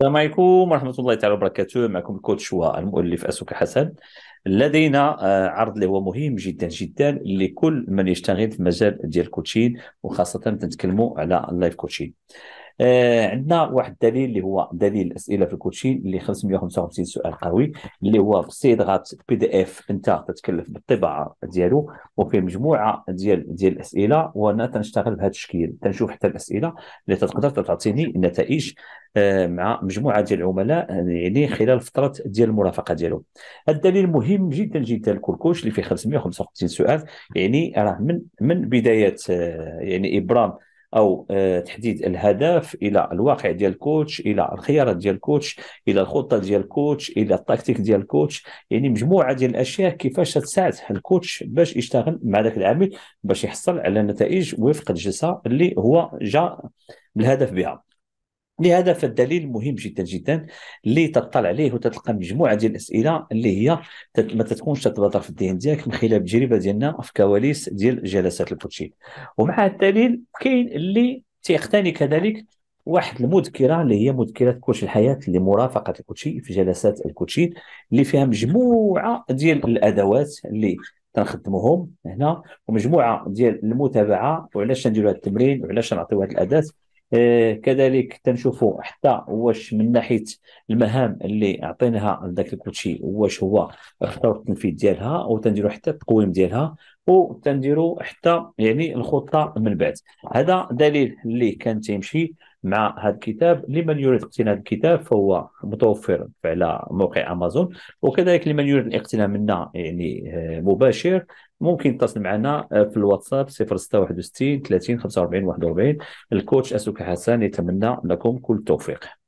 السلام عليكم ورحمة الله تعالى وبركاته معكم الكوتش والمؤلف أسوك حسن لدينا آه، عرض اللي هو مهم جدا جدا لكل من يشتغل في مجال ديال الكوتشين وخاصة تنتكلموا على اللايف كوتشين آه، عندنا واحد الدليل اللي هو دليل الاسئله في الكوتشين اللي 555 سؤال قوي اللي هو بصيغه بي دي اف انت تتكلف بالطباعه ديالو وفيه مجموعه ديال ديال الاسئله وانا تنشتغل بهذا الشكل تنشوف حتى الاسئله اللي تقدر تعطيني النتائج آه، مع مجموعه ديال العملاء يعني, يعني خلال فتره ديال المرافقه ديالهم الدليل مهم جدا جدا الكركوش اللي فيه 555 سؤال يعني راه من من بدايه آه، يعني ابرام او آه، تحديد الهدف الى الواقع ديال الكوتش الى الخيارات ديال الكوتش الى الخطه ديال الكوتش الى التكتيك ديال الكوتش يعني مجموعه ديال الاشياء كيفاش تساعد الكوتش باش يشتغل مع ذاك العميل باش يحصل على نتائج وفق الجلسه اللي هو جا بالهدف بها لهذا فالدليل مهم جدا جدا اللي تطلع عليه وتتلقى مجموعه ديال الاسئله اللي هي تت... ما تكونش تتبادر في الذهن ديالك من خلال التجربه ديالنا في كواليس ديال جلسات الكوتشين ومع الدليل كاين اللي تيقتني كذلك واحد المذكره اللي هي مذكره كوتش الحياه لمرافقه الكوتشي في جلسات الكوتشين اللي فيها مجموعه ديال الادوات اللي تنخدموهم هنا ومجموعه ديال المتابعه وعلاش نديروا هذا التمرين وعلاش نعطيو هذه الاداه آه، كذلك تنشوفوا حتى واش من ناحيه المهام اللي عطيناها لذاك الكوتشي واش هو اختار التنفيذ ديالها وتنديروا حتى التقويم ديالها وتنديروا حتى يعني الخطه من بعد هذا دليل اللي كان تيمشي مع هذا الكتاب لمن يريد اقتناء الكتاب فهو متوفر على موقع امازون وكذلك لمن يريد الاقتناء منا يعني آه، مباشر ممكن يتصل معنا آه، في الواتساب 0661 30 45 41 الكوتش اسوكا حسن يتمنى لكم كل التوفيق